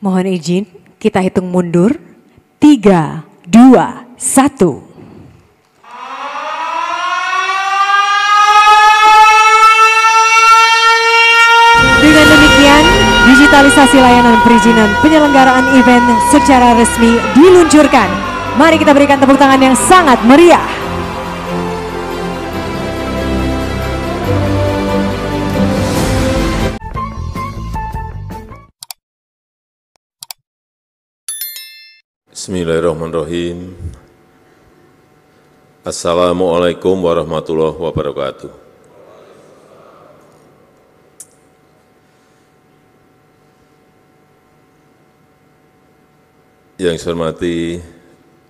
Mohon izin, kita hitung mundur. Tiga, dua, satu. Dengan demikian, digitalisasi layanan perizinan penyelenggaraan event secara resmi diluncurkan. Mari kita berikan tepuk tangan yang sangat meriah. Bismillahirrahmanirrahim. Assalamualaikum warahmatullahi wabarakatuh. Yang saya hormati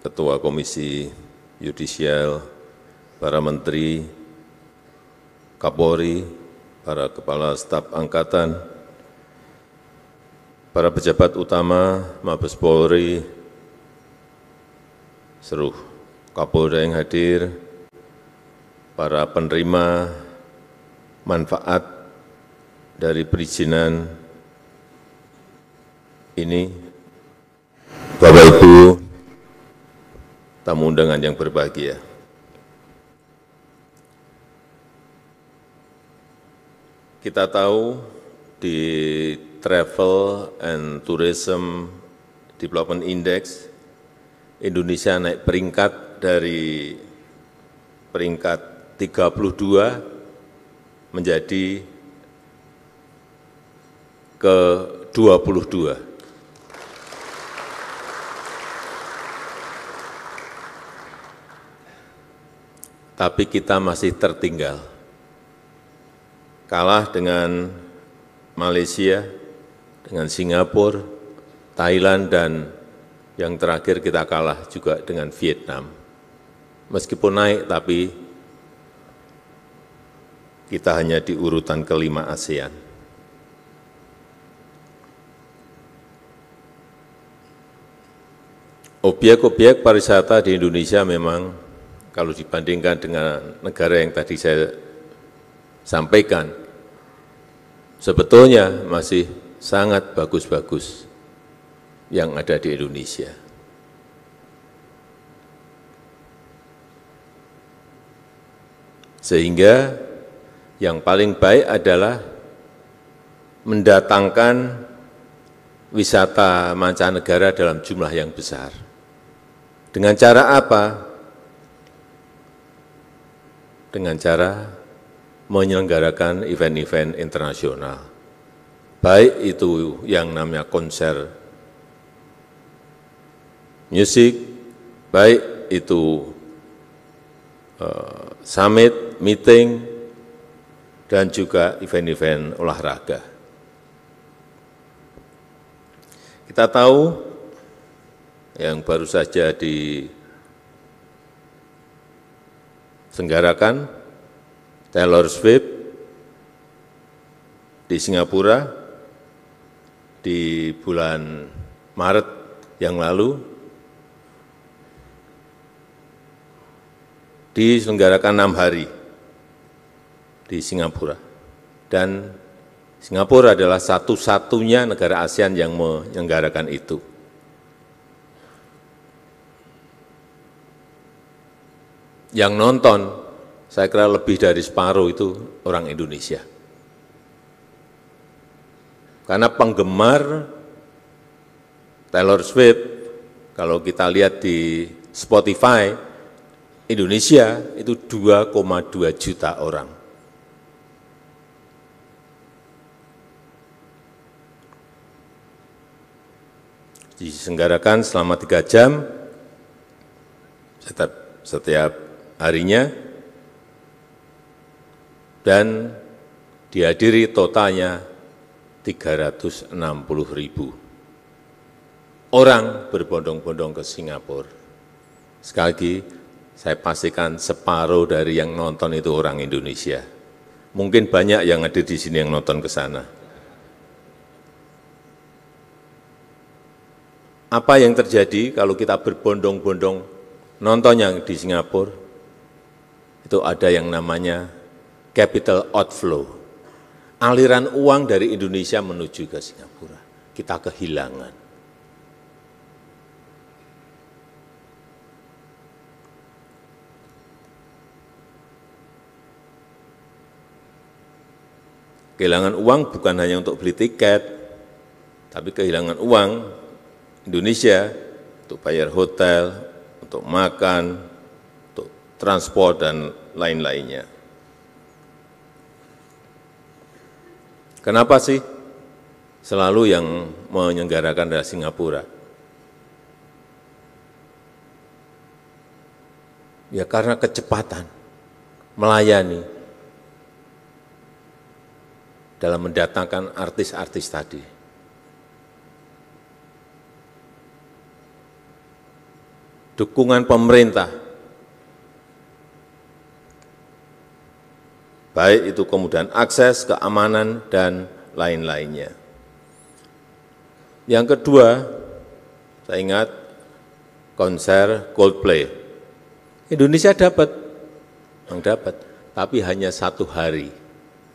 Ketua Komisi Yudisial, para menteri, Kapolri, para kepala staf angkatan, para pejabat utama Mabes Polri, seluruh Kapolda yang hadir, para penerima manfaat dari perizinan ini, Bapak Ibu, tamu undangan yang berbahagia. Kita tahu di Travel and Tourism Development Index Indonesia naik peringkat dari peringkat 32 menjadi ke 22. Tapi kita masih tertinggal. Kalah dengan Malaysia, dengan Singapura, Thailand, dan yang terakhir kita kalah juga dengan Vietnam. Meskipun naik, tapi kita hanya di urutan kelima ASEAN. Obyek-obyek pariwisata di Indonesia memang kalau dibandingkan dengan negara yang tadi saya sampaikan, sebetulnya masih sangat bagus-bagus yang ada di Indonesia. Sehingga yang paling baik adalah mendatangkan wisata mancanegara dalam jumlah yang besar. Dengan cara apa? Dengan cara menyelenggarakan event-event internasional. Baik itu yang namanya konser music, baik itu uh, summit, meeting, dan juga event-event olahraga. Kita tahu yang baru saja disenggarakan Taylor Swift di Singapura di bulan Maret yang lalu diselenggarakan enam hari di Singapura. Dan Singapura adalah satu-satunya negara ASEAN yang menyelenggarakan itu. Yang nonton, saya kira lebih dari separuh itu orang Indonesia. Karena penggemar Taylor Swift, kalau kita lihat di Spotify, Indonesia itu 2,2 juta orang. Disenggarakan selama tiga jam setiap, setiap harinya dan dihadiri totalnya 360 ribu orang berbondong-bondong ke Singapura. Sekali lagi, saya pastikan separuh dari yang nonton itu orang Indonesia. Mungkin banyak yang ada di sini yang nonton ke sana. Apa yang terjadi kalau kita berbondong-bondong nonton yang di Singapura? Itu ada yang namanya capital outflow. Aliran uang dari Indonesia menuju ke Singapura. Kita kehilangan. Kehilangan uang bukan hanya untuk beli tiket, tapi kehilangan uang Indonesia untuk bayar hotel, untuk makan, untuk transport, dan lain-lainnya. Kenapa sih selalu yang menyelenggarakan dari Singapura? Ya karena kecepatan melayani, dalam mendatangkan artis-artis tadi. Dukungan pemerintah, baik itu kemudian akses, keamanan, dan lain-lainnya. Yang kedua, saya ingat konser Coldplay. Indonesia dapat, memang dapat, tapi hanya satu hari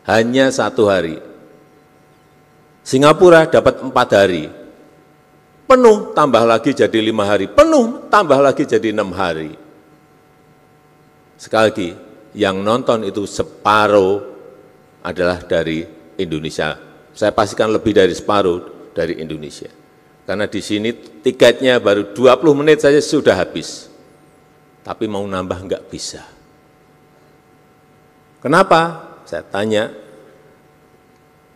hanya satu hari. Singapura dapat empat hari, penuh tambah lagi jadi lima hari, penuh tambah lagi jadi enam hari. Sekali lagi, yang nonton itu separuh adalah dari Indonesia. Saya pastikan lebih dari separuh dari Indonesia. Karena di sini tiketnya baru 20 menit saja sudah habis. Tapi mau nambah enggak bisa. Kenapa? saya tanya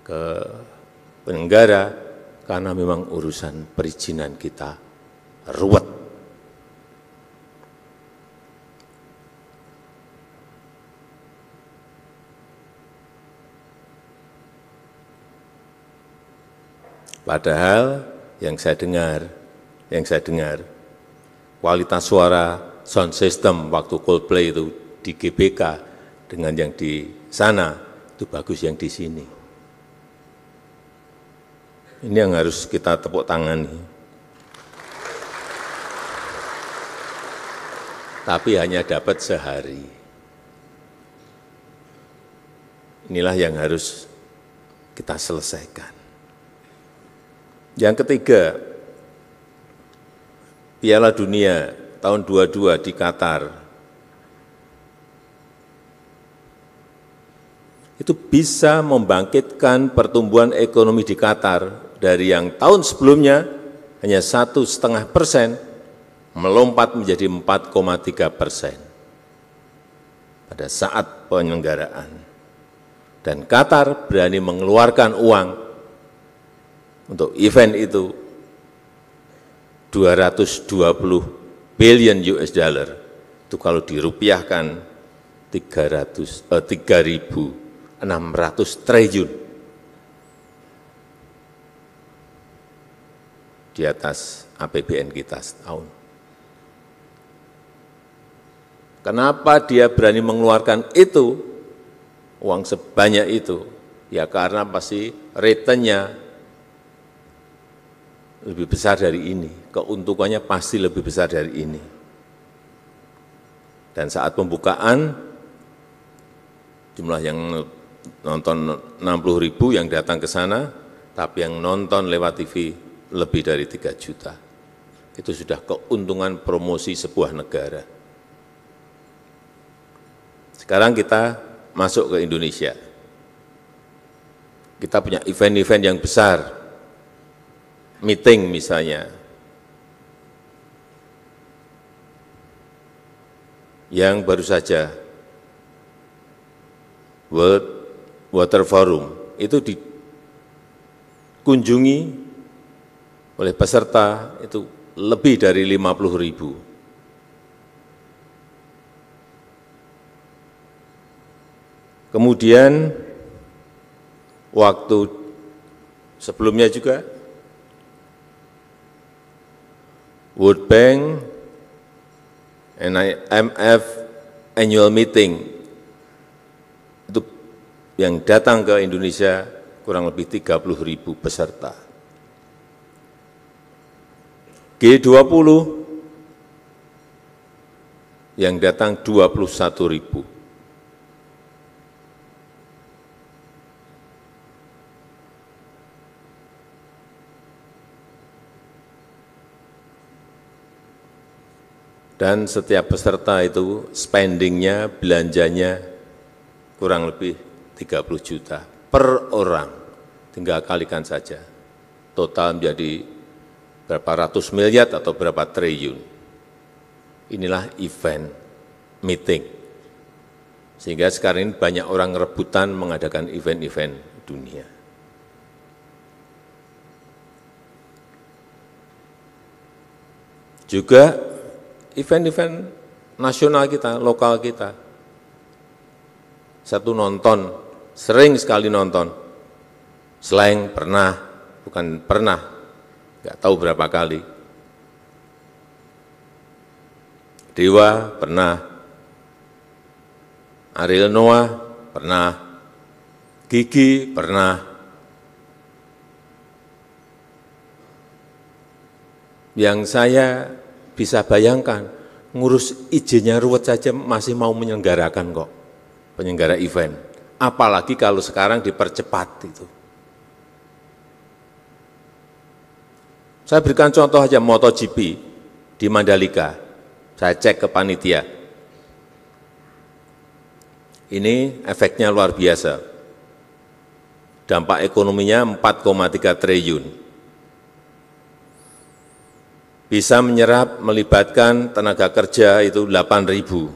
ke penyelenggara karena memang urusan perizinan kita ruwet. Padahal yang saya dengar, yang saya dengar, kualitas suara sound system waktu Coldplay itu di GBK dengan yang di sana itu bagus yang di sini. Ini yang harus kita tepuk tangan. Tapi hanya dapat sehari. Inilah yang harus kita selesaikan. Yang ketiga, Piala Dunia tahun 22 di Qatar itu bisa membangkitkan pertumbuhan ekonomi di Qatar dari yang tahun sebelumnya hanya satu setengah persen melompat menjadi 4,3 persen pada saat penyelenggaraan. Dan Qatar berani mengeluarkan uang untuk event itu 220 billion US dollar. Itu kalau dirupiahkan 300 eh, 3000 600 triliun. Di atas APBN kita setahun. Kenapa dia berani mengeluarkan itu, uang sebanyak itu? Ya karena pasti returnnya lebih besar dari ini, keuntungannya pasti lebih besar dari ini. Dan saat pembukaan, jumlah yang nonton 60 ribu yang datang ke sana, tapi yang nonton lewat TV lebih dari 3 juta. Itu sudah keuntungan promosi sebuah negara. Sekarang kita masuk ke Indonesia. Kita punya event-event yang besar, meeting misalnya, yang baru saja World Water Forum itu dikunjungi oleh peserta itu lebih dari 50 ribu. Kemudian waktu sebelumnya juga World Bank and IMF annual meeting yang datang ke Indonesia kurang lebih 30 ribu peserta. G20 yang datang 21 ribu. Dan setiap peserta itu spendingnya, belanjanya kurang lebih tiga juta per orang, tinggal kalikan saja, total menjadi berapa ratus miliar atau berapa triliun. Inilah event meeting. Sehingga sekarang ini banyak orang rebutan mengadakan event-event dunia. Juga event-event nasional kita, lokal kita. Satu nonton sering sekali nonton. Selain pernah, bukan pernah, nggak tahu berapa kali. Dewa pernah, Ariel Noah pernah, Gigi pernah, yang saya bisa bayangkan ngurus izinnya ruwet saja masih mau menyelenggarakan kok penyelenggara event apalagi kalau sekarang dipercepat itu. Saya berikan contoh aja MotoGP di Mandalika. Saya cek ke panitia. Ini efeknya luar biasa. Dampak ekonominya 4,3 triliun. Bisa menyerap melibatkan tenaga kerja itu 8 ribu.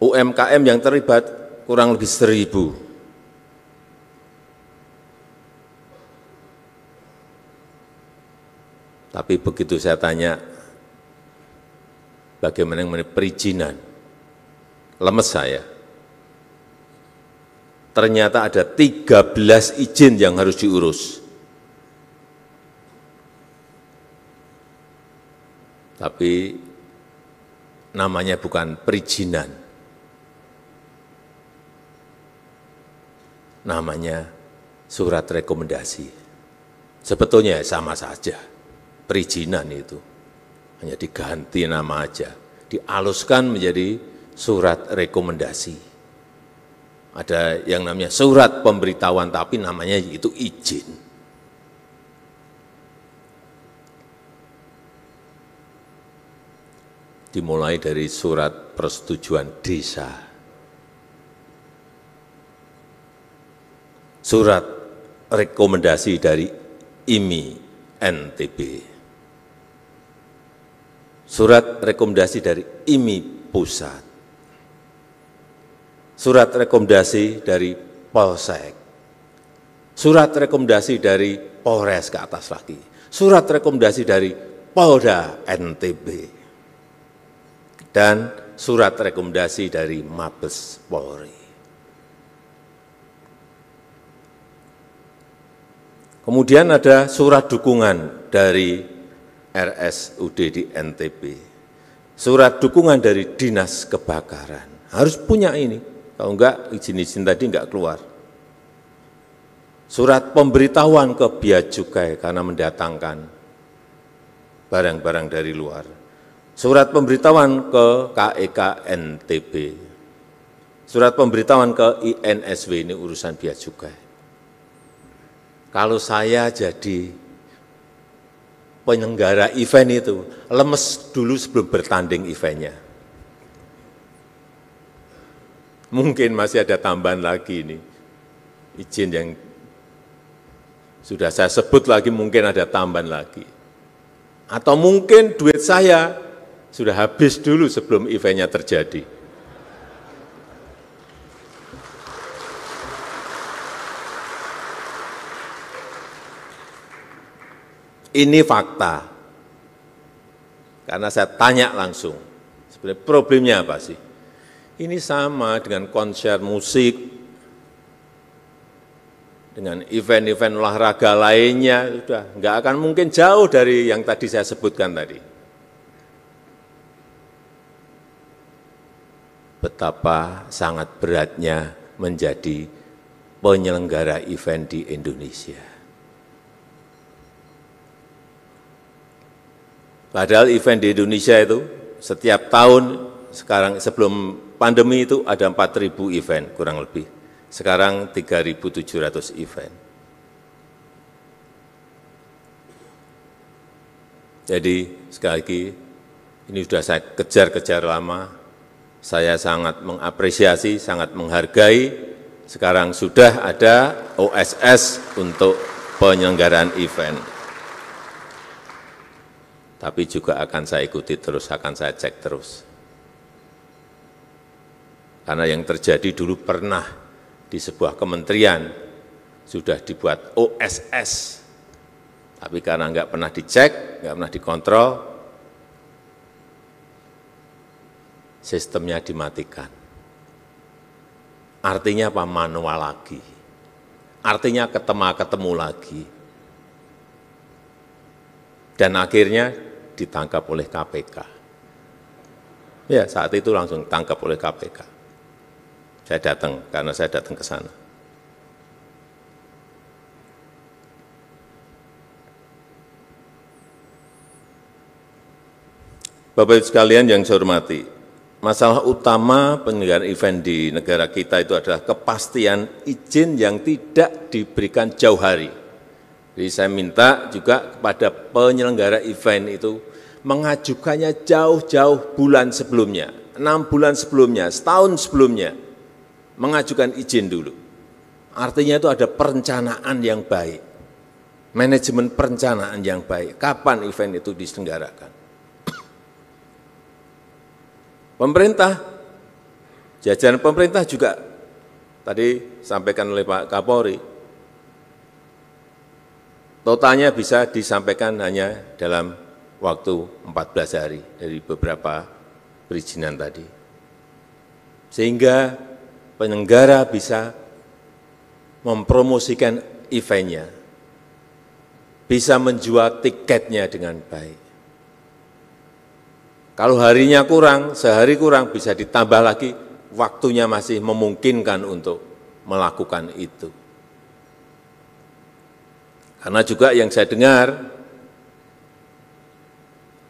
UMKM yang terlibat kurang lebih seribu. Tapi begitu saya tanya, bagaimana yang perizinan, lemes saya. Ternyata ada 13 izin yang harus diurus. Tapi namanya bukan perizinan, namanya surat rekomendasi. Sebetulnya sama saja, perizinan itu. Hanya diganti nama aja, dialuskan menjadi surat rekomendasi. Ada yang namanya surat pemberitahuan, tapi namanya itu izin. Dimulai dari surat persetujuan desa surat rekomendasi dari IMI NTB. Surat rekomendasi dari IMI Pusat. Surat rekomendasi dari Polsek. Surat rekomendasi dari Polres ke atas lagi. Surat rekomendasi dari Polda NTB. Dan surat rekomendasi dari Mabes Polri. Kemudian ada surat dukungan dari RSUD di NTB. Surat dukungan dari Dinas Kebakaran. Harus punya ini. Kalau enggak, izin-izin tadi enggak keluar. Surat pemberitahuan ke Bia Cukai karena mendatangkan barang-barang dari luar. Surat pemberitahuan ke KEK NTP, Surat pemberitahuan ke INSW ini urusan Bia Cukai kalau saya jadi penyelenggara event itu, lemes dulu sebelum bertanding eventnya. Mungkin masih ada tambahan lagi ini. Izin yang sudah saya sebut lagi mungkin ada tambahan lagi. Atau mungkin duit saya sudah habis dulu sebelum eventnya terjadi. Ini fakta. Karena saya tanya langsung, sebenarnya problemnya apa sih? Ini sama dengan konser musik, dengan event-event olahraga lainnya, sudah nggak akan mungkin jauh dari yang tadi saya sebutkan tadi. Betapa sangat beratnya menjadi penyelenggara event di Indonesia. Padahal event di Indonesia itu setiap tahun sekarang sebelum pandemi itu ada 4.000 event kurang lebih. Sekarang 3.700 event. Jadi sekali lagi ini sudah saya kejar-kejar lama. Saya sangat mengapresiasi, sangat menghargai. Sekarang sudah ada OSS untuk penyelenggaraan event tapi juga akan saya ikuti terus, akan saya cek terus. Karena yang terjadi dulu pernah di sebuah kementerian sudah dibuat OSS, tapi karena nggak pernah dicek, nggak pernah dikontrol, sistemnya dimatikan. Artinya apa? Manual lagi. Artinya ketemu-ketemu lagi. Dan akhirnya ditangkap oleh KPK. Ya, saat itu langsung ditangkap oleh KPK. Saya datang, karena saya datang ke sana. Bapak-Ibu sekalian yang saya hormati, masalah utama penyelenggaraan event di negara kita itu adalah kepastian izin yang tidak diberikan jauh hari. Jadi saya minta juga kepada penyelenggara event itu mengajukannya jauh-jauh bulan sebelumnya, enam bulan sebelumnya, setahun sebelumnya, mengajukan izin dulu. Artinya itu ada perencanaan yang baik, manajemen perencanaan yang baik, kapan event itu diselenggarakan. Pemerintah, jajaran pemerintah juga tadi sampaikan oleh Pak Kapolri, totalnya bisa disampaikan hanya dalam waktu 14 hari dari beberapa perizinan tadi. Sehingga penyelenggara bisa mempromosikan eventnya, bisa menjual tiketnya dengan baik. Kalau harinya kurang, sehari kurang bisa ditambah lagi, waktunya masih memungkinkan untuk melakukan itu. Karena juga yang saya dengar,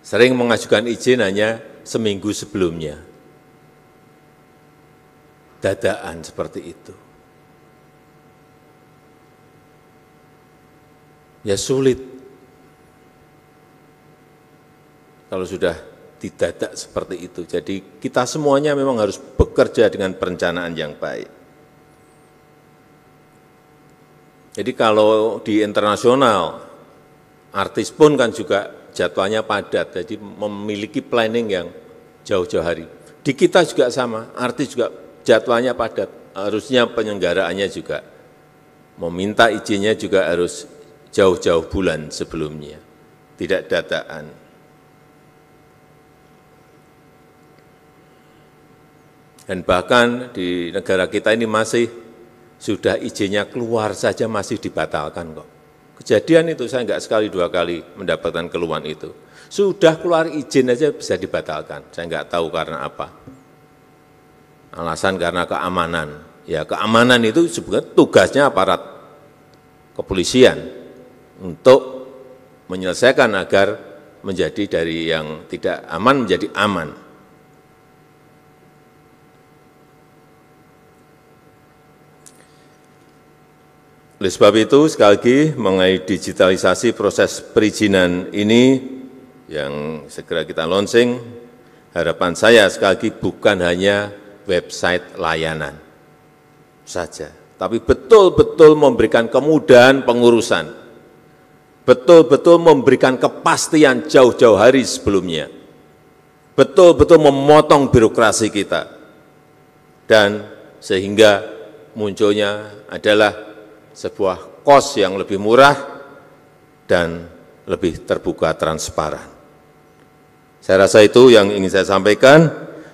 sering mengajukan izin hanya seminggu sebelumnya. Dadaan seperti itu. Ya sulit. Kalau sudah didadak seperti itu. Jadi kita semuanya memang harus bekerja dengan perencanaan yang baik. Jadi kalau di internasional artis pun kan juga jadwalnya padat, jadi memiliki planning yang jauh-jauh hari. Di kita juga sama, artis juga jadwalnya padat, harusnya penyelenggaraannya juga meminta izinnya juga harus jauh-jauh bulan sebelumnya, tidak dataan. Dan bahkan di negara kita ini masih sudah izinnya keluar saja masih dibatalkan kok. Kejadian itu saya enggak sekali dua kali mendapatkan keluhan itu. Sudah keluar izin aja bisa dibatalkan. Saya enggak tahu karena apa. Alasan karena keamanan. Ya keamanan itu sebenarnya tugasnya aparat kepolisian untuk menyelesaikan agar menjadi dari yang tidak aman menjadi aman. Oleh sebab itu, sekali lagi mengenai digitalisasi proses perizinan ini yang segera kita launching, harapan saya sekali lagi bukan hanya website layanan saja, tapi betul-betul memberikan kemudahan pengurusan, betul-betul memberikan kepastian jauh-jauh hari sebelumnya, betul-betul memotong birokrasi kita, dan sehingga munculnya adalah sebuah kos yang lebih murah dan lebih terbuka transparan. Saya rasa itu yang ingin saya sampaikan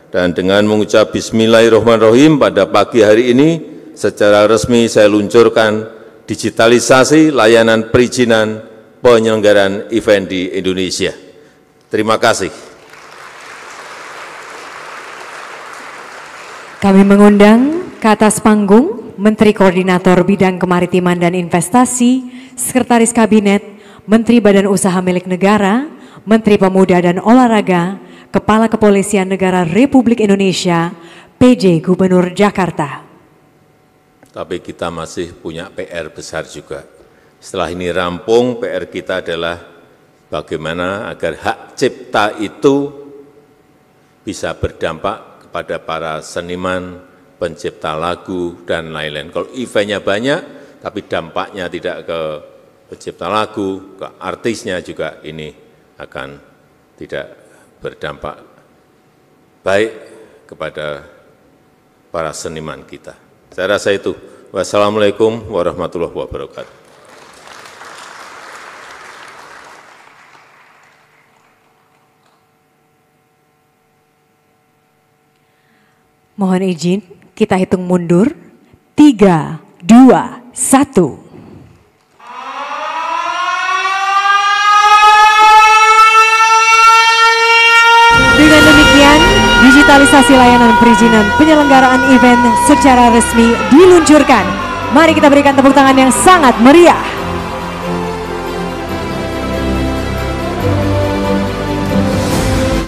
dan dengan mengucap bismillahirrahmanirrahim pada pagi hari ini secara resmi saya luncurkan digitalisasi layanan perizinan penyelenggaraan event di Indonesia. Terima kasih. Kami mengundang ke atas panggung Menteri Koordinator Bidang Kemaritiman dan Investasi, Sekretaris Kabinet, Menteri Badan Usaha Milik Negara, Menteri Pemuda dan Olahraga, Kepala Kepolisian Negara Republik Indonesia, PJ Gubernur Jakarta. Tapi kita masih punya PR besar juga. Setelah ini rampung, PR kita adalah bagaimana agar hak cipta itu bisa berdampak kepada para seniman, pencipta lagu, dan lain-lain. Kalau eventnya banyak, tapi dampaknya tidak ke pencipta lagu, ke artisnya juga ini akan tidak berdampak baik kepada para seniman kita. Saya rasa itu. Wassalamualaikum warahmatullahi wabarakatuh. Mohon izin kita hitung mundur. Tiga, dua, satu. Dengan demikian, digitalisasi layanan perizinan penyelenggaraan event secara resmi diluncurkan. Mari kita berikan tepuk tangan yang sangat meriah.